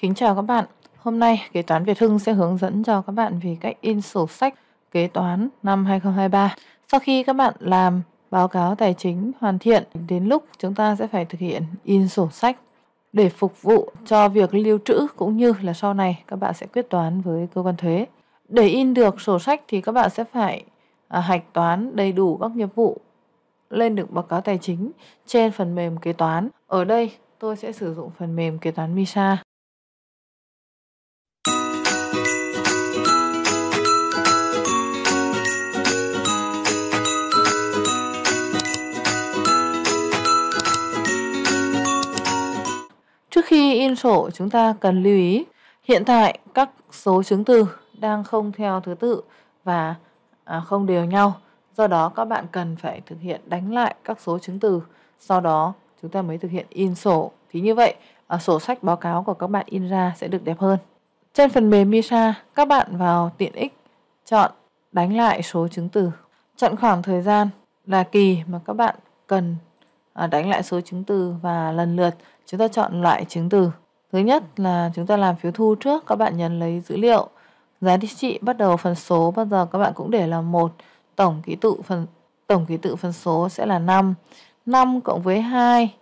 Kính chào các bạn. Hôm nay, Kế toán Việt Hưng sẽ hướng dẫn cho các bạn về cách in sổ sách kế toán năm 2023. Sau khi các bạn làm báo cáo tài chính hoàn thiện, đến lúc chúng ta sẽ phải thực hiện in sổ sách để phục vụ cho việc lưu trữ cũng như là sau này các bạn sẽ quyết toán với cơ quan thuế. Để in được sổ sách thì các bạn sẽ phải à, hạch toán đầy đủ các nghiệp vụ lên được báo cáo tài chính trên phần mềm kế toán. Ở đây tôi sẽ sử dụng phần mềm kế toán MISA. khi in sổ, chúng ta cần lưu ý hiện tại các số chứng từ đang không theo thứ tự và à, không đều nhau. Do đó các bạn cần phải thực hiện đánh lại các số chứng từ, sau đó chúng ta mới thực hiện in sổ. Thì như vậy, à, sổ sách báo cáo của các bạn in ra sẽ được đẹp hơn. Trên phần mềm Misa, các bạn vào tiện ích chọn đánh lại số chứng từ. Chọn khoảng thời gian là kỳ mà các bạn cần à, đánh lại số chứng từ và lần lượt Chúng ta chọn loại chứng từ. Thứ nhất là chúng ta làm phiếu thu trước, các bạn nhấn lấy dữ liệu. Giá trị trị bắt đầu phần số, bao giờ các bạn cũng để là một tổng ký tự phần tổng ký tự phần số sẽ là 5. 5 cộng với 2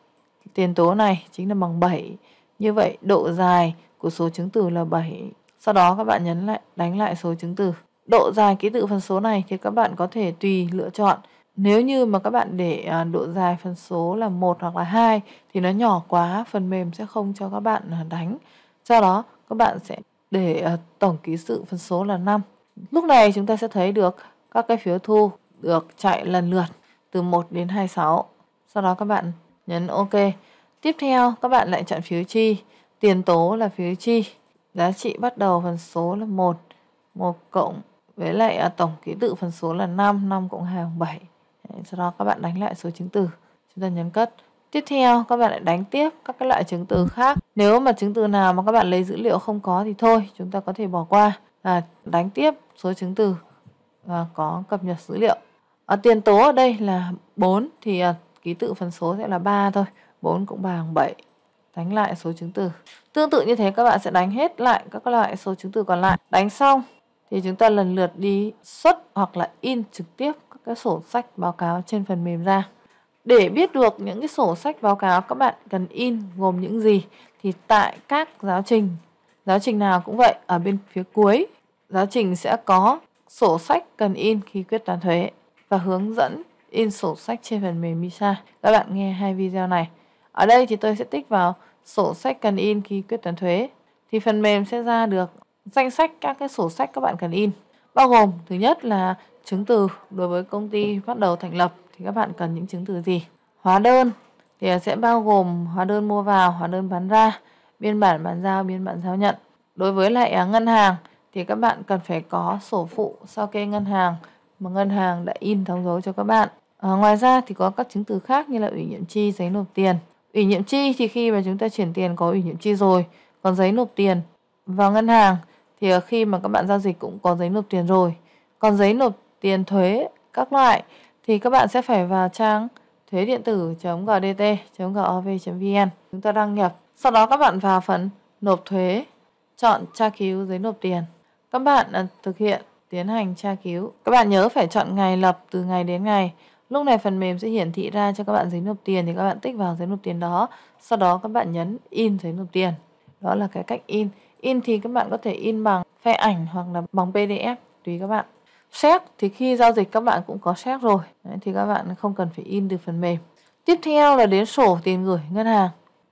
tiền tố này chính là bằng 7. Như vậy độ dài của số chứng từ là 7. Sau đó các bạn nhấn lại đánh lại số chứng từ. Độ dài ký tự phần số này thì các bạn có thể tùy lựa chọn nếu như mà các bạn để à, độ dài phân số là một hoặc là hai thì nó nhỏ quá, phần mềm sẽ không cho các bạn à, đánh. Do đó, các bạn sẽ để à, tổng ký sự phân số là 5. Lúc này chúng ta sẽ thấy được các cái phiếu thu được chạy lần lượt từ 1 đến 26. Sau đó các bạn nhấn OK. Tiếp theo các bạn lại chọn phiếu chi. Tiền tố là phiếu chi. Giá trị bắt đầu phần số là 1, 1 cộng với lại tổng ký tự phần số là 5, 5 cộng 2 bằng 7 sau đó các bạn đánh lại số chứng từ chúng ta nhấn cất tiếp theo các bạn lại đánh tiếp các cái loại chứng từ khác nếu mà chứng từ nào mà các bạn lấy dữ liệu không có thì thôi chúng ta có thể bỏ qua là đánh tiếp số chứng từ à, có cập nhật dữ liệu à, tiền tố ở đây là 4 thì à, ký tự phần số sẽ là 3 thôi 4 cũng bằng 7 đánh lại số chứng từ tương tự như thế các bạn sẽ đánh hết lại các loại số chứng từ còn lại đánh xong thì chúng ta lần lượt đi xuất hoặc là in trực tiếp các cái sổ sách báo cáo trên phần mềm ra. Để biết được những cái sổ sách báo cáo các bạn cần in gồm những gì thì tại các giáo trình, giáo trình nào cũng vậy, ở bên phía cuối giáo trình sẽ có sổ sách cần in khi quyết toán thuế và hướng dẫn in sổ sách trên phần mềm MISA. Các bạn nghe hai video này. Ở đây thì tôi sẽ tích vào sổ sách cần in khi quyết toán thuế thì phần mềm sẽ ra được Danh sách các cái sổ sách các bạn cần in bao gồm thứ nhất là chứng từ đối với công ty bắt đầu thành lập thì các bạn cần những chứng từ gì. Hóa đơn thì sẽ bao gồm hóa đơn mua vào, hóa đơn bán ra, biên bản bán giao, biên bản giao nhận. Đối với lại à, ngân hàng thì các bạn cần phải có sổ phụ sao kê ngân hàng mà ngân hàng đã in thống dấu cho các bạn. À, ngoài ra thì có các chứng từ khác như là ủy nhiệm chi, giấy nộp tiền. Ủy nhiệm chi thì khi mà chúng ta chuyển tiền có ủy nhiệm chi rồi, còn giấy nộp tiền vào ngân hàng thì ờ, khi mà các bạn giao dịch cũng có giấy nộp tiền rồi còn giấy nộp tiền thuế các loại thì các bạn sẽ phải vào trang thuế điện tử gdt gov vn chúng ta đăng nhập sau đó các bạn vào phần nộp thuế chọn tra cứu giấy nộp tiền các bạn ờ, thực hiện tiến hành tra cứu các bạn nhớ phải chọn ngày lập từ ngày đến ngày Lúc này phần mềm sẽ hiển thị ra cho các bạn giấy nộp tiền thì các bạn tích vào giấy nộp tiền đó. Sau đó các bạn nhấn in giấy nộp tiền. Đó là cái cách in. In thì các bạn có thể in bằng file ảnh hoặc là bằng PDF tùy các bạn. Xét thì khi giao dịch các bạn cũng có xét rồi. Đấy, thì các bạn không cần phải in từ phần mềm. Tiếp theo là đến sổ tiền gửi ngân hàng.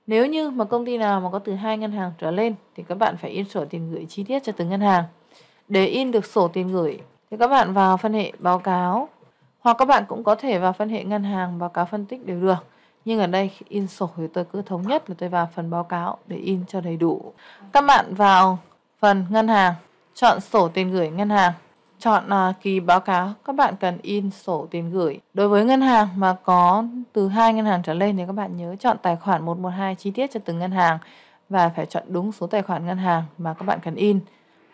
Nếu như mà công ty nào mà có từ hai ngân hàng trở lên thì các bạn phải in sổ tiền gửi chi tiết cho từng ngân hàng. Để in được sổ tiền gửi thì các bạn vào phân hệ báo cáo hoặc các bạn cũng có thể vào phân hệ ngân hàng báo cáo phân tích đều được. Nhưng ở đây in sổ thì tôi cứ thống nhất là tôi vào phần báo cáo để in cho đầy đủ. Các bạn vào phần ngân hàng, chọn sổ tiền gửi ngân hàng. Chọn uh, kỳ báo cáo, các bạn cần in sổ tiền gửi. Đối với ngân hàng mà có từ hai ngân hàng trở lên thì các bạn nhớ chọn tài khoản 112 chi tiết cho từng ngân hàng và phải chọn đúng số tài khoản ngân hàng mà các bạn cần in.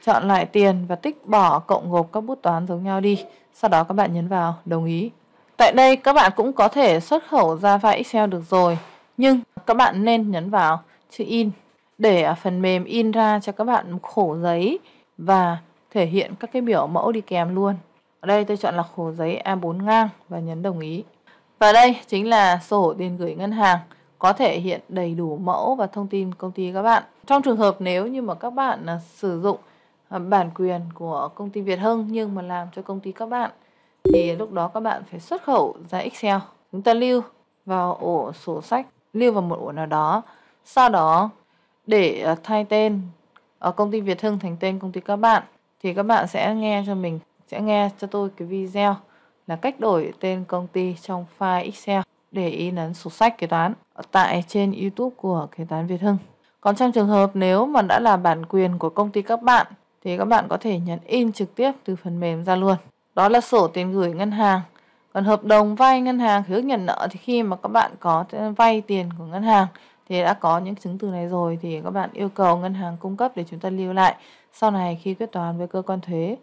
Chọn loại tiền và tích bỏ cộng gộp các bút toán giống nhau đi. Sau đó các bạn nhấn vào đồng ý. Tại đây các bạn cũng có thể xuất khẩu ra file Excel được rồi, nhưng các bạn nên nhấn vào chữ in để phần mềm in ra cho các bạn khổ giấy và thể hiện các cái biểu mẫu đi kèm luôn. Ở đây tôi chọn là khổ giấy A4 ngang và nhấn đồng ý. Và đây chính là sổ tiền gửi ngân hàng có thể hiện đầy đủ mẫu và thông tin công ty các bạn. Trong trường hợp nếu như mà các bạn à, sử dụng à, bản quyền của công ty Việt Hưng nhưng mà làm cho công ty các bạn thì lúc đó các bạn phải xuất khẩu ra Excel. Chúng ta lưu vào ổ sổ sách, lưu vào một ổ nào đó. Sau đó để ờ, thay tên ở ờ, công ty Việt Hưng thành tên công ty các bạn thì các bạn sẽ nghe cho mình sẽ nghe cho tôi cái video là cách đổi tên công ty trong file Excel để in ấn sổ sách kế toán tại trên YouTube của kế toán Việt Hưng. Còn trong trường hợp nếu mà đã là bản quyền của công ty các bạn thì các bạn có thể nhấn in trực tiếp từ phần mềm ra luôn đó là sổ tiền gửi ngân hàng còn hợp đồng vay ngân hàng khế ước nhận nợ thì khi mà các bạn có vay tiền của ngân hàng thì đã có những chứng từ này rồi thì các bạn yêu cầu ngân hàng cung cấp để chúng ta lưu lại sau này khi quyết toán với cơ quan thuế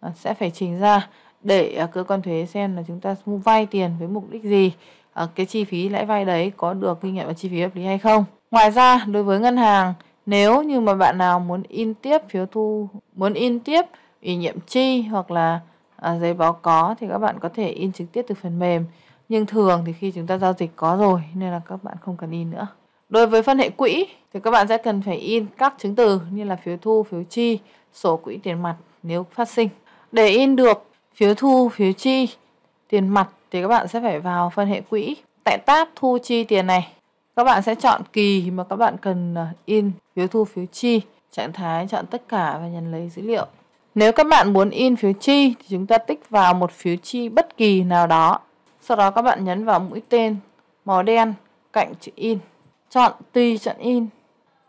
à, sẽ phải trình ra để à, cơ quan thuế xem là chúng ta mua vay tiền với mục đích gì à, cái chi phí lãi vay đấy có được ghi nhận vào chi phí hợp lý hay không ngoài ra đối với ngân hàng nếu như mà bạn nào muốn in tiếp phiếu thu muốn in tiếp ủy nhiệm chi hoặc là à, giấy báo có thì các bạn có thể in trực tiếp từ phần mềm nhưng thường thì khi chúng ta giao dịch có rồi nên là các bạn không cần in nữa đối với phân hệ quỹ thì các bạn sẽ cần phải in các chứng từ như là phiếu thu phiếu chi sổ quỹ tiền mặt nếu phát sinh để in được phiếu thu phiếu chi tiền mặt thì các bạn sẽ phải vào phân hệ quỹ tại tab thu chi tiền này các bạn sẽ chọn kỳ mà các bạn cần ờ, in phiếu thu phiếu chi trạng thái chọn tất cả và nhấn lấy dữ liệu nếu các bạn muốn in phiếu chi thì chúng ta tích vào một phiếu chi bất kỳ nào đó. Sau đó các bạn nhấn vào mũi tên màu đen cạnh chữ in. Chọn tùy chọn in.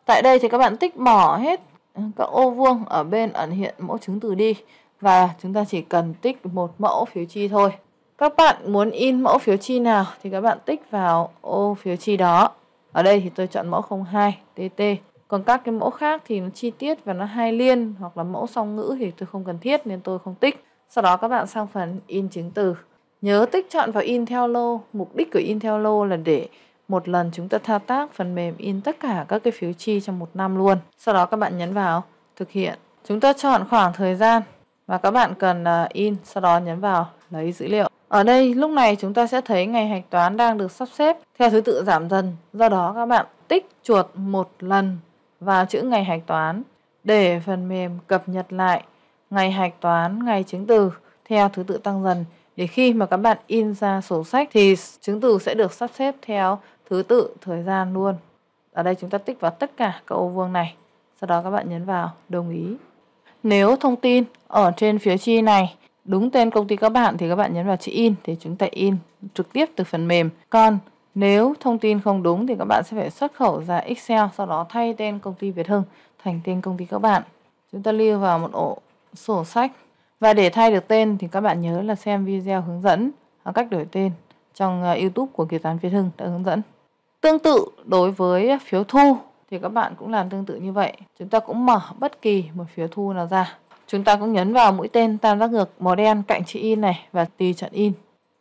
Tại đây thì các bạn tích bỏ hết các ô vuông ở bên ẩn hiện mẫu chứng từ đi và chúng ta chỉ cần tích một mẫu phiếu chi thôi. Các bạn muốn in mẫu phiếu chi nào thì các bạn tích vào ô phiếu chi đó. Ở đây thì tôi chọn mẫu 02 TT còn các cái mẫu khác thì nó chi tiết và nó hai liên hoặc là mẫu song ngữ thì tôi không cần thiết nên tôi không tích sau đó các bạn sang phần in chứng từ nhớ tích chọn vào in theo lô mục đích của in theo lô là để một lần chúng ta thao tác phần mềm in tất cả các cái phiếu chi trong một năm luôn sau đó các bạn nhấn vào thực hiện chúng ta chọn khoảng thời gian và các bạn cần à, in sau đó nhấn vào lấy dữ liệu ở đây lúc này chúng ta sẽ thấy ngày hạch toán đang được sắp xếp theo thứ tự giảm dần do đó các bạn tích chuột một lần vào chữ ngày hạch toán để phần mềm cập nhật lại ngày hạch toán, ngày chứng từ theo thứ tự tăng dần để khi mà các bạn in ra sổ sách thì chứng từ sẽ được sắp xếp theo thứ tự thời gian luôn. Ở đây chúng ta tích vào tất cả các ô vuông này, sau đó các bạn nhấn vào đồng ý. Nếu thông tin ở trên phía chi này đúng tên công ty các bạn thì các bạn nhấn vào chữ in thì chúng ta in trực tiếp từ phần mềm. Còn nếu thông tin không đúng thì các bạn sẽ phải xuất khẩu ra Excel, sau đó thay tên công ty Việt Hưng thành tên công ty các bạn. Chúng ta lưu vào một ổ sổ sách. Và để thay được tên thì các bạn nhớ là xem video hướng dẫn cách đổi tên trong ờ, YouTube của Kế toán Việt Hưng đã hướng dẫn. Tương tự đối với phiếu thu thì các bạn cũng làm tương tự như vậy. Chúng ta cũng mở bất kỳ một phiếu thu nào ra. Chúng ta cũng nhấn vào mũi tên tam giác ngược màu đen cạnh chữ in này và tùy chọn in.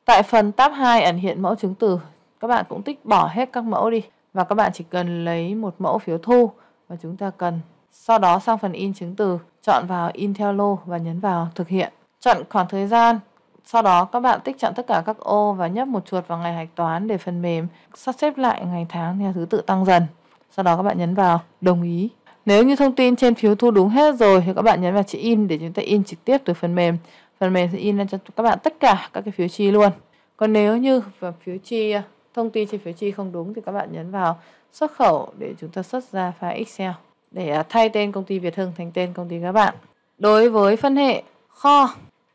Tại phần tab 2 ẩn hiện mẫu chứng từ các bạn cũng tích bỏ hết các mẫu đi và các bạn chỉ cần lấy một mẫu phiếu thu mà chúng ta cần. Sau đó sang phần in chứng từ, chọn vào in theo lô và nhấn vào thực hiện. Chọn khoảng thời gian, sau đó các bạn tích chọn tất cả các ô và nhấp một chuột vào ngày hạch toán để phần mềm sắp xếp lại ngày tháng theo thứ tự tăng dần. Sau đó các bạn nhấn vào đồng ý. Nếu như thông tin trên phiếu thu đúng hết rồi thì các bạn nhấn vào chữ in để chúng ta in trực tiếp từ phần mềm. Phần mềm sẽ in lên cho các bạn tất cả các cái phiếu chi luôn. Còn nếu như phiếu chi thông tin trên phiếu chi không đúng thì các bạn nhấn vào xuất khẩu để chúng ta xuất ra file Excel để à, thay tên công ty Việt Hưng thành tên công ty các bạn. Đối với phân hệ kho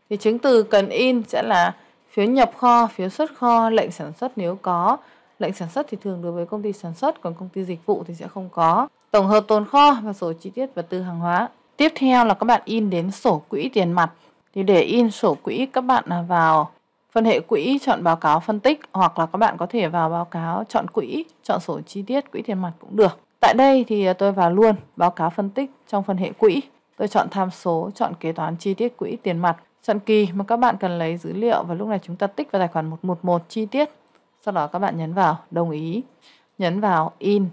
thì chứng từ cần in sẽ là phiếu nhập kho, phiếu xuất kho, lệnh sản xuất nếu có. Lệnh sản xuất thì thường đối với công ty sản xuất, còn công ty dịch vụ thì sẽ không có. Tổng hợp tồn kho và sổ chi tiết vật tư hàng hóa. Tiếp theo là các bạn in đến sổ quỹ tiền mặt. Thì để in sổ quỹ các bạn à, vào Phân hệ quỹ chọn báo cáo phân tích hoặc là các bạn có thể vào báo cáo chọn quỹ, chọn sổ chi tiết, quỹ tiền mặt cũng được. Tại đây thì tôi vào luôn báo cáo phân tích trong phân hệ quỹ. Tôi chọn tham số, chọn kế toán chi tiết quỹ tiền mặt. Chọn kỳ mà các bạn cần lấy dữ liệu và lúc này chúng ta tích vào tài khoản 111 chi tiết. Sau đó các bạn nhấn vào đồng ý, nhấn vào in,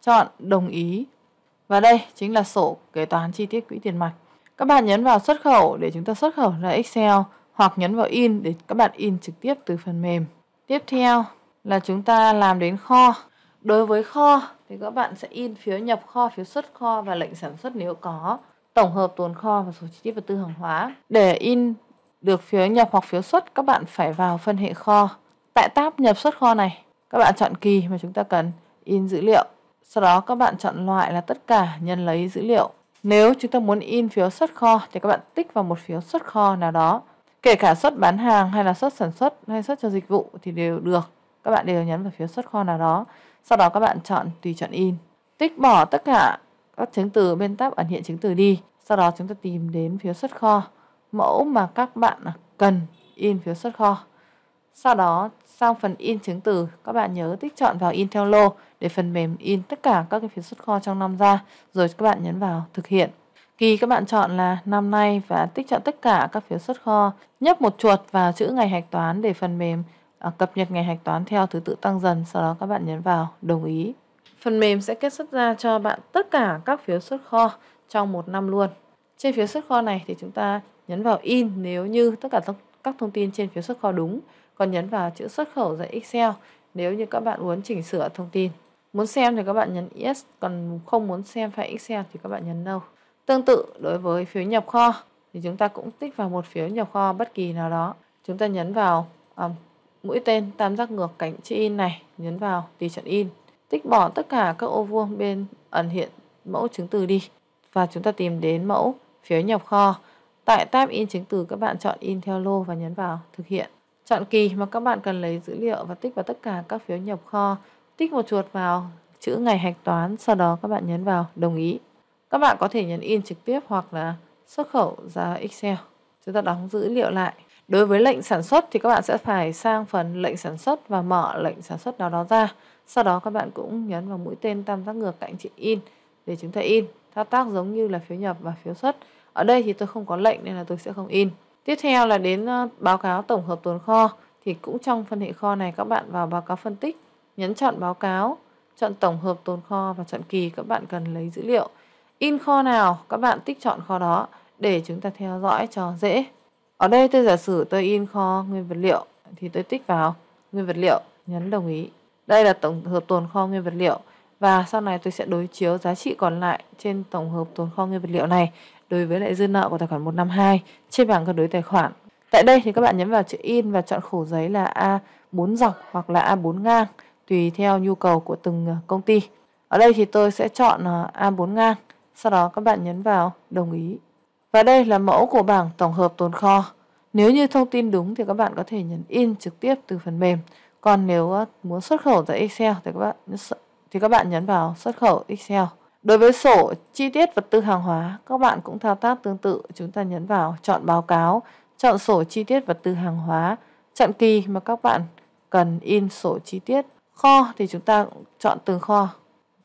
chọn đồng ý. Và đây chính là sổ kế toán chi tiết quỹ tiền mặt. Các bạn nhấn vào xuất khẩu để chúng ta xuất khẩu ra Excel hoặc nhấn vào in để các bạn in trực tiếp từ phần mềm. Tiếp theo là chúng ta làm đến kho. Đối với kho thì các bạn sẽ in phiếu nhập kho, phiếu xuất kho và lệnh sản xuất nếu có, tổng hợp tồn kho và số chi tiết vật tư hàng hóa. Để in được phiếu nhập hoặc phiếu xuất các bạn phải vào phân hệ kho. Tại tab nhập xuất kho này, các bạn chọn kỳ mà chúng ta cần, in dữ liệu. Sau đó các bạn chọn loại là tất cả nhân lấy dữ liệu. Nếu chúng ta muốn in phiếu xuất kho thì các bạn tích vào một phiếu xuất kho nào đó Kể cả xuất bán hàng hay là xuất sản xuất hay xuất cho dịch vụ thì đều được. Các bạn đều nhấn vào phiếu xuất kho nào đó. Sau đó các bạn chọn tùy chọn in. Tích bỏ tất cả các chứng từ bên tab ẩn hiện chứng từ đi. Sau đó chúng ta tìm đến phiếu xuất kho. Mẫu mà các bạn cần in phiếu xuất kho. Sau đó sang phần in chứng từ, các bạn nhớ tích chọn vào in theo lô để phần mềm in tất cả các cái phiếu xuất kho trong năm ra, rồi các bạn nhấn vào thực hiện. Kỳ các bạn chọn là năm nay và tích chọn tất cả các phiếu xuất kho, nhấp một chuột vào chữ ngày hạch toán để phần mềm à, cập nhật ngày hạch toán theo thứ tự tăng dần, sau đó các bạn nhấn vào đồng ý. Phần mềm sẽ kết xuất ra cho bạn tất cả các phiếu xuất kho trong một năm luôn. Trên phiếu xuất kho này thì chúng ta nhấn vào in nếu như tất cả các thông tin trên phiếu xuất kho đúng, còn nhấn vào chữ xuất khẩu dạy Excel nếu như các bạn muốn chỉnh sửa thông tin. Muốn xem thì các bạn nhấn Yes, còn không muốn xem file Excel thì các bạn nhấn No. Tương tự đối với phiếu nhập kho thì chúng ta cũng tích vào một phiếu nhập kho bất kỳ nào đó. Chúng ta nhấn vào à, mũi tên tam giác ngược cánh chữ in này, nhấn vào tùy chọn in. Tích bỏ tất cả các ô vuông bên ẩn hiện mẫu chứng từ đi và chúng ta tìm đến mẫu phiếu nhập kho. Tại tab in chứng từ các bạn chọn in theo lô và nhấn vào thực hiện. Chọn kỳ mà các bạn cần lấy dữ liệu và tích vào tất cả các phiếu nhập kho. Tích một chuột vào chữ ngày hạch toán, sau đó các bạn nhấn vào đồng ý. Các bạn có thể nhấn in trực tiếp hoặc là xuất khẩu ra Excel. Chúng ta đóng dữ liệu lại. Đối với lệnh sản xuất thì các bạn sẽ phải sang phần lệnh sản xuất và mở lệnh sản xuất nào đó ra. Sau đó các bạn cũng nhấn vào mũi tên tam giác ngược cạnh chữ in để chúng ta in. Thao tác giống như là phiếu nhập và phiếu xuất. Ở đây thì tôi không có lệnh nên là tôi sẽ không in. Tiếp theo là đến ờ, báo cáo tổng hợp tồn kho. Thì cũng trong phân hệ kho này các bạn vào báo cáo phân tích, nhấn chọn báo cáo, chọn tổng hợp tồn kho và chọn kỳ các bạn cần lấy dữ liệu in kho nào các bạn tích chọn kho đó để chúng ta theo dõi cho dễ. Ở đây tôi giả sử tôi in kho nguyên vật liệu thì tôi tích vào nguyên vật liệu, nhấn đồng ý. Đây là tổng hợp tồn kho nguyên vật liệu và sau này tôi sẽ đối chiếu giá trị còn lại trên tổng hợp tồn kho nguyên vật liệu này đối với lại dư nợ của tài khoản 152 trên bảng cân đối tài khoản. Tại đây thì các bạn nhấn vào chữ in và chọn khổ giấy là A4 dọc hoặc là A4 ngang tùy theo nhu cầu của từng công ty. Ở đây thì tôi sẽ chọn ờ, A4 ngang sau đó các bạn nhấn vào đồng ý. Và đây là mẫu của bảng tổng hợp tồn kho. Nếu như thông tin đúng thì các bạn có thể nhấn in trực tiếp từ phần mềm. Còn nếu ờ, muốn xuất khẩu ra Excel thì các bạn thì các bạn nhấn vào xuất khẩu Excel. Đối với sổ chi tiết vật tư hàng hóa, các bạn cũng thao tác tương tự, chúng ta nhấn vào chọn báo cáo, chọn sổ chi tiết vật tư hàng hóa, chọn kỳ mà các bạn cần in sổ chi tiết. Kho thì chúng ta chọn từng kho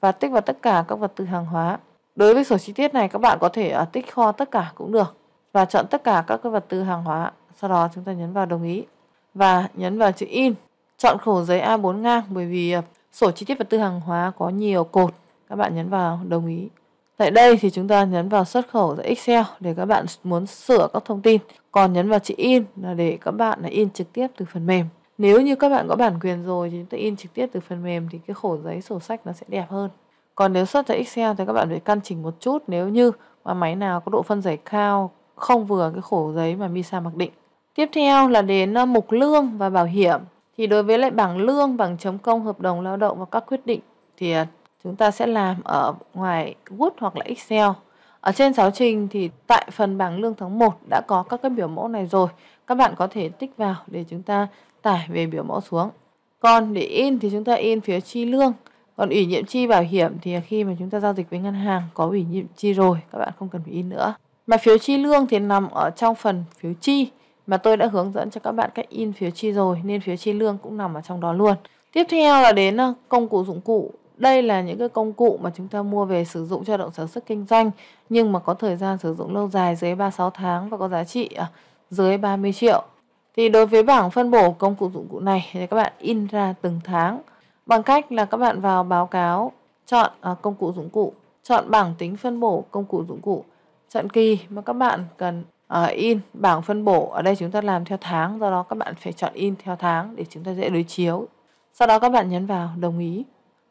và tích vào tất cả các vật tư hàng hóa. Đối với sổ chi tiết này các bạn có thể à, tích kho tất cả cũng được và chọn tất cả các cái vật tư hàng hóa. Sau đó chúng ta nhấn vào đồng ý và nhấn vào chữ in. Chọn khổ giấy A4 ngang bởi vì à, sổ chi tiết vật tư hàng hóa có nhiều cột. Các bạn nhấn vào đồng ý. Tại đây thì chúng ta nhấn vào xuất khẩu ra Excel để các bạn muốn sửa các thông tin. Còn nhấn vào chữ in là để các bạn à, in trực tiếp từ phần mềm. Nếu như các bạn có bản quyền rồi thì chúng ta in trực tiếp từ phần mềm thì cái khổ giấy sổ sách nó sẽ đẹp hơn. Còn nếu xuất ra Excel thì các bạn phải căn chỉnh một chút nếu như mà máy nào có độ phân giải cao không vừa cái khổ giấy mà MISA mặc định. Tiếp theo là đến ờ, mục lương và bảo hiểm. Thì đối với lại bảng lương, bảng chấm công, hợp đồng lao động và các quyết định thì ờ, chúng ta sẽ làm ở ngoài Word hoặc là Excel. Ở trên giáo trình thì tại phần bảng lương tháng 1 đã có các cái biểu mẫu này rồi. Các bạn có thể tích vào để chúng ta tải về biểu mẫu xuống. Còn để in thì chúng ta in phía chi lương còn ủy nhiệm chi bảo hiểm thì khi mà chúng ta giao dịch với ngân hàng có ủy nhiệm chi rồi các bạn không cần phải in nữa mà phiếu chi lương thì nằm ở trong phần phiếu chi mà tôi đã hướng dẫn cho các bạn cách in phiếu chi rồi nên phiếu chi lương cũng nằm ở trong đó luôn tiếp theo là đến công cụ dụng cụ đây là những cái công cụ mà chúng ta mua về sử dụng cho động sản xuất kinh doanh nhưng mà có thời gian sử dụng lâu dài dưới 36 tháng và có giá trị à, dưới 30 triệu. Thì đối với bảng phân bổ công cụ dụng cụ này thì các bạn in ra từng tháng bằng cách là các bạn vào báo cáo, chọn à, công cụ dụng cụ, chọn bảng tính phân bổ công cụ dụng cụ, chọn kỳ mà các bạn cần à, in bảng phân bổ. Ở đây chúng ta làm theo tháng, do đó các bạn phải chọn in theo tháng để chúng ta dễ đối chiếu. Sau đó các bạn nhấn vào đồng ý.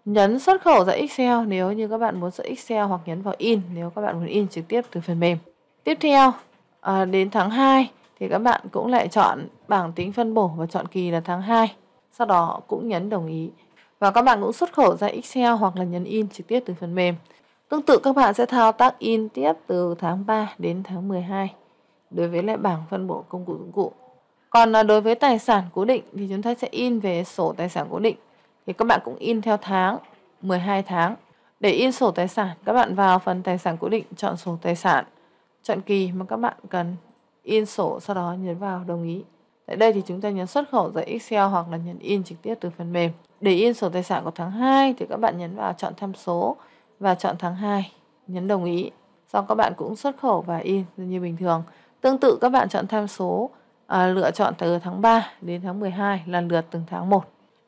Nhấn xuất khẩu ra Excel nếu như các bạn muốn xuất Excel hoặc nhấn vào in nếu các bạn muốn in trực tiếp từ phần mềm. Tiếp theo à, đến tháng 2 thì các bạn cũng lại chọn bảng tính phân bổ và chọn kỳ là tháng 2. Sau đó cũng nhấn đồng ý và các bạn cũng xuất khẩu ra Excel hoặc là nhấn in trực tiếp từ phần mềm. Tương tự các bạn sẽ thao tác in tiếp từ tháng 3 đến tháng 12 đối với lại bảng phân bổ công cụ dụng cụ. Còn à, đối với tài sản cố định thì chúng ta sẽ in về sổ tài sản cố định. Thì các bạn cũng in theo tháng, 12 tháng. Để in sổ tài sản, các bạn vào phần tài sản cố định, chọn sổ tài sản, chọn kỳ mà các bạn cần in sổ, sau đó nhấn vào đồng ý. Tại đây thì chúng ta nhấn xuất khẩu ra Excel hoặc là nhấn in trực tiếp từ phần mềm. Để yên sổ tài sản của tháng 2 thì các bạn nhấn vào chọn tham số và chọn tháng 2, nhấn đồng ý. Xong các bạn cũng xuất khẩu và in như bình thường. Tương tự các bạn chọn tham số à, lựa chọn từ tháng 3 đến tháng 12 lần lượt từng tháng 1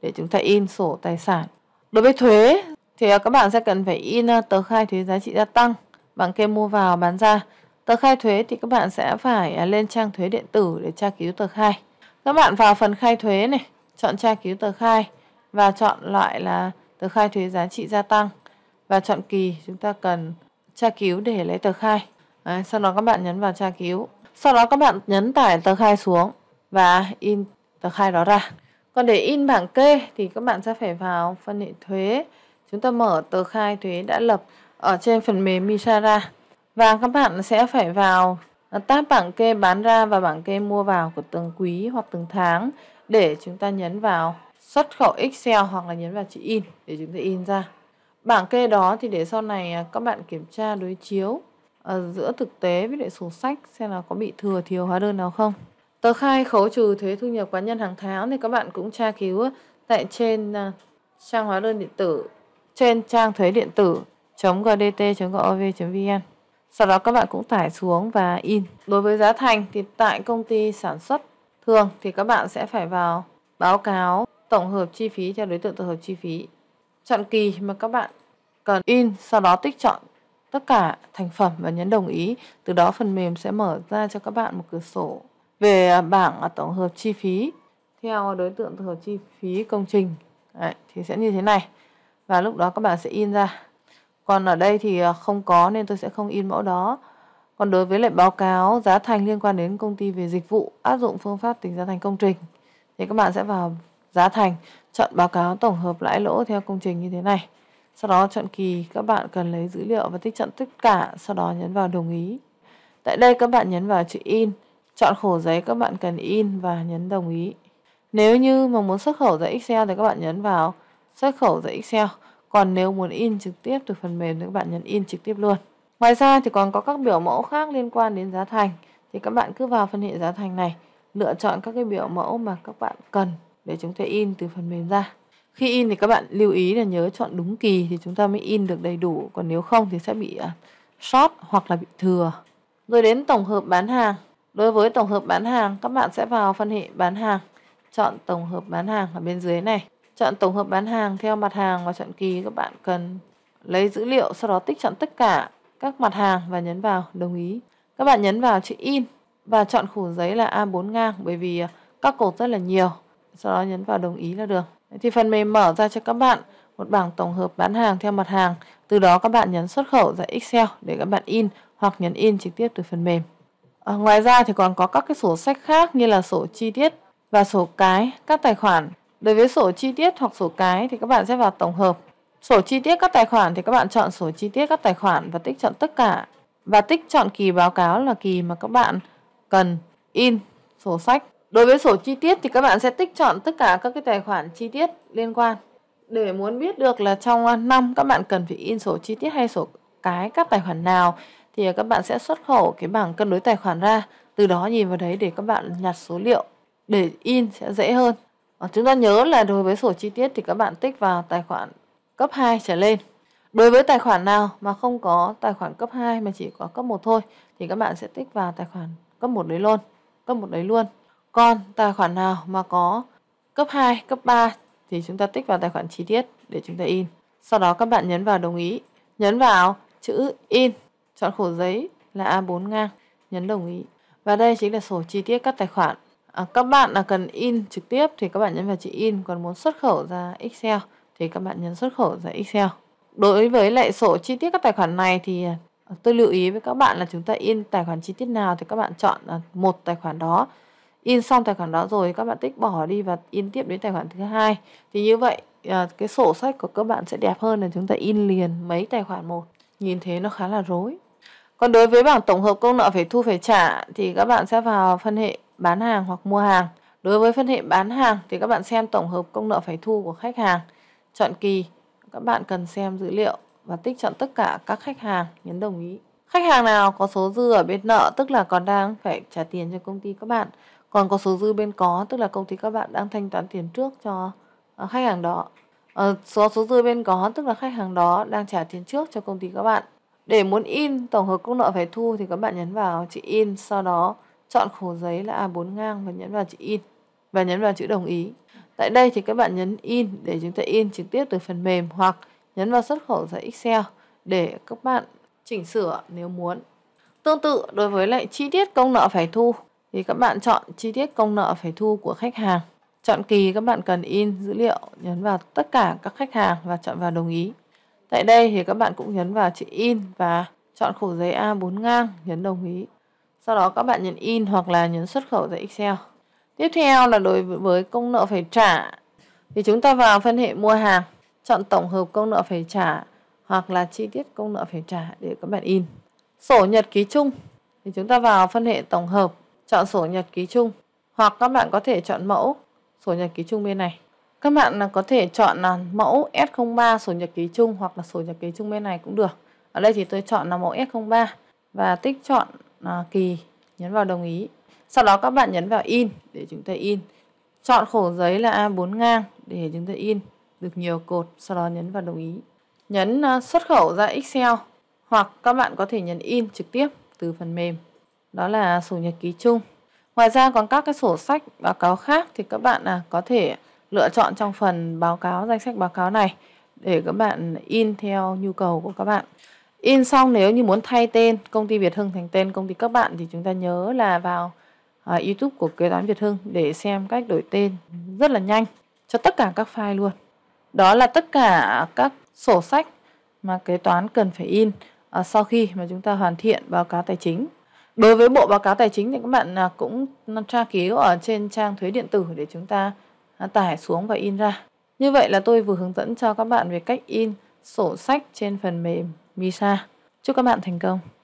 để chúng ta in sổ tài sản. Đối với thuế thì à, các bạn sẽ cần phải in à, tờ khai thuế giá trị gia tăng bằng kê mua vào bán ra. Tờ khai thuế thì các bạn sẽ phải à, lên trang thuế điện tử để tra cứu tờ khai. Các bạn vào phần khai thuế này, chọn tra cứu tờ khai và chọn loại là tờ khai thuế giá trị gia tăng và chọn kỳ chúng ta cần tra cứu để lấy tờ khai. Đấy, sau đó các bạn nhấn vào tra cứu. Sau đó các bạn nhấn tải tờ khai xuống và in tờ khai đó ra. Còn để in bảng kê thì các bạn sẽ phải vào phân hệ thuế. Chúng ta mở tờ khai thuế đã lập ở trên phần mềm Misara. Và các bạn sẽ phải vào tab bảng kê bán ra và bảng kê mua vào của từng quý hoặc từng tháng để chúng ta nhấn vào xuất khẩu Excel hoặc là nhấn vào chữ in để chúng ta in ra. Bảng kê đó thì để sau này à, các bạn kiểm tra đối chiếu à, giữa thực tế với lại sổ sách xem là có bị thừa thiếu hóa đơn nào không. Tờ khai khấu trừ thuế thu nhập cá nhân hàng tháng thì các bạn cũng tra cứu à, tại trên trang hóa đơn điện tử trên trang thuế điện tử .gdt.gov.vn. Sau đó các bạn cũng tải xuống và in. Đối với giá thành thì tại công ty sản xuất thường thì các bạn sẽ phải vào báo cáo tổng hợp chi phí theo đối tượng tổng hợp chi phí. Chọn kỳ mà các bạn cần in, sau đó tích chọn tất cả thành phẩm và nhấn đồng ý. Từ đó phần mềm sẽ mở ra cho các bạn một cửa sổ về bảng tổng hợp chi phí theo đối tượng tổng hợp chi phí công trình. Đấy, thì sẽ như thế này. Và lúc đó các bạn sẽ in ra. Còn ở đây thì à, không có nên tôi sẽ không in mẫu đó. Còn đối với lại báo cáo giá thành liên quan đến công ty về dịch vụ áp dụng phương pháp tính giá thành công trình thì các bạn sẽ vào giá thành, chọn báo cáo tổng hợp lãi lỗ theo công trình như thế này. Sau đó chọn kỳ, các bạn cần lấy dữ liệu và tích chọn tất cả, sau đó nhấn vào đồng ý. Tại đây các bạn nhấn vào chữ in, chọn khổ giấy các bạn cần in và nhấn đồng ý. Nếu như mà muốn xuất khẩu giấy Excel thì các bạn nhấn vào xuất khẩu giấy Excel. Còn nếu muốn in trực tiếp từ phần mềm thì các bạn nhấn in trực tiếp luôn. Ngoài ra thì còn có các biểu mẫu khác liên quan đến giá thành. Thì các bạn cứ vào phân hệ giá thành này, lựa chọn các cái biểu mẫu mà các bạn cần để chúng ta in từ phần mềm ra. Khi in thì các bạn lưu ý là nhớ chọn đúng kỳ thì chúng ta mới in được đầy đủ, còn nếu không thì sẽ bị à, short hoặc là bị thừa. Rồi đến tổng hợp bán hàng. Đối với tổng hợp bán hàng, các bạn sẽ vào phân hệ bán hàng, chọn tổng hợp bán hàng ở bên dưới này. Chọn tổng hợp bán hàng theo mặt hàng và chọn kỳ các bạn cần lấy dữ liệu, sau đó tích chọn tất cả các mặt hàng và nhấn vào đồng ý. Các bạn nhấn vào chữ in và chọn khổ giấy là A4 ngang bởi vì à, các cột rất là nhiều sau đó nhấn vào đồng ý là được thì phần mềm mở ra cho các bạn một bảng tổng hợp bán hàng theo mặt hàng từ đó các bạn nhấn xuất khẩu ra Excel để các bạn in hoặc nhấn in trực tiếp từ phần mềm à, ngoài ra thì còn có các cái sổ sách khác như là sổ chi tiết và sổ cái các tài khoản đối với sổ chi tiết hoặc sổ cái thì các bạn sẽ vào tổng hợp sổ chi tiết các tài khoản thì các bạn chọn sổ chi tiết các tài khoản và tích chọn tất cả và tích chọn kỳ báo cáo là kỳ mà các bạn cần in sổ sách Đối với sổ chi tiết thì các bạn sẽ tích chọn tất cả các cái tài khoản chi tiết liên quan. Để muốn biết được là trong à, năm các bạn cần phải in sổ chi tiết hay sổ cái các tài khoản nào thì à, các bạn sẽ xuất khẩu cái bảng cân đối tài khoản ra. Từ đó nhìn vào đấy để các bạn nhặt số liệu để in sẽ dễ hơn. Ờ, chúng ta nhớ là đối với sổ chi tiết thì các bạn tích vào tài khoản cấp 2 trở lên. Đối với tài khoản nào mà không có tài khoản cấp 2 mà chỉ có cấp 1 thôi thì các bạn sẽ tích vào tài khoản cấp 1 đấy luôn, cấp 1 đấy luôn. Còn tài khoản nào mà có cấp 2, cấp 3 thì chúng ta tích vào tài khoản chi tiết để chúng ta in. Sau đó các bạn nhấn vào đồng ý. Nhấn vào chữ in, chọn khổ giấy là A4 ngang, nhấn đồng ý. Và đây chính là sổ chi tiết các tài khoản. À, các bạn là cần in trực tiếp thì các bạn nhấn vào chữ in, còn muốn xuất khẩu ra Excel thì các bạn nhấn xuất khẩu ra Excel. Đối với lại sổ chi tiết các tài khoản này thì à, tôi lưu ý với các bạn là chúng ta in tài khoản chi tiết nào thì các bạn chọn à, một tài khoản đó in xong tài khoản đó rồi các bạn tích bỏ đi và in tiếp đến tài khoản thứ hai thì như vậy à, cái sổ sách của các bạn sẽ đẹp hơn là chúng ta in liền mấy tài khoản một nhìn thế nó khá là rối còn đối với bảng tổng hợp công nợ phải thu phải trả thì các bạn sẽ vào phân hệ bán hàng hoặc mua hàng đối với phân hệ bán hàng thì các bạn xem tổng hợp công nợ phải thu của khách hàng chọn kỳ các bạn cần xem dữ liệu và tích chọn tất cả các khách hàng nhấn đồng ý khách hàng nào có số dư ở bên nợ tức là còn đang phải trả tiền cho công ty các bạn còn có số dư bên có tức là công ty các bạn đang thanh toán tiền trước cho ờ, khách hàng đó à, số số dư bên có tức là khách hàng đó đang trả tiền trước cho công ty các bạn để muốn in tổng hợp công nợ phải thu thì các bạn nhấn vào chữ in sau đó chọn khổ giấy là A4 ngang và nhấn vào chữ in và nhấn vào chữ đồng ý tại đây thì các bạn nhấn in để chúng ta in trực tiếp từ phần mềm hoặc nhấn vào xuất khẩu giấy Excel để các bạn chỉnh sửa nếu muốn tương tự đối với lại chi tiết công nợ phải thu thì các bạn chọn chi tiết công nợ phải thu của khách hàng. Chọn kỳ các bạn cần in dữ liệu, nhấn vào tất cả các khách hàng và chọn vào đồng ý. Tại đây thì các bạn cũng nhấn vào chữ in và chọn khổ giấy A4 ngang, nhấn đồng ý. Sau đó các bạn nhấn in hoặc là nhấn xuất khẩu ra Excel. Tiếp theo là đối với công nợ phải trả thì chúng ta vào phân hệ mua hàng, chọn tổng hợp công nợ phải trả hoặc là chi tiết công nợ phải trả để các bạn in. Sổ nhật ký chung thì chúng ta vào phân hệ tổng hợp chọn sổ nhật ký chung hoặc các bạn có thể chọn mẫu sổ nhật ký chung bên này. Các bạn có thể chọn là mẫu S03 sổ nhật ký chung hoặc là sổ nhật ký chung bên này cũng được. Ở đây thì tôi chọn là mẫu S03 và tích chọn à, kỳ, nhấn vào đồng ý. Sau đó các bạn nhấn vào in để chúng ta in. Chọn khổ giấy là A4 ngang để chúng ta in được nhiều cột, sau đó nhấn vào đồng ý. Nhấn à, xuất khẩu ra Excel hoặc các bạn có thể nhấn in trực tiếp từ phần mềm đó là sổ nhật ký chung ngoài ra còn các cái sổ sách báo cáo khác thì các bạn à, có thể lựa chọn trong phần báo cáo danh sách báo cáo này để các bạn in theo nhu cầu của các bạn in xong nếu như muốn thay tên công ty Việt Hưng thành tên công ty các bạn thì chúng ta nhớ là vào à, YouTube của kế toán Việt Hưng để xem cách đổi tên rất là nhanh cho tất cả các file luôn đó là tất cả các sổ sách mà kế toán cần phải in à, sau khi mà chúng ta hoàn thiện báo cáo tài chính Đối với bộ báo cáo tài chính thì các bạn à, cũng tra cứu ở trên trang thuế điện tử để chúng ta à, tải xuống và in ra. Như vậy là tôi vừa hướng dẫn cho các bạn về cách in sổ sách trên phần mềm Misa. Chúc các bạn thành công!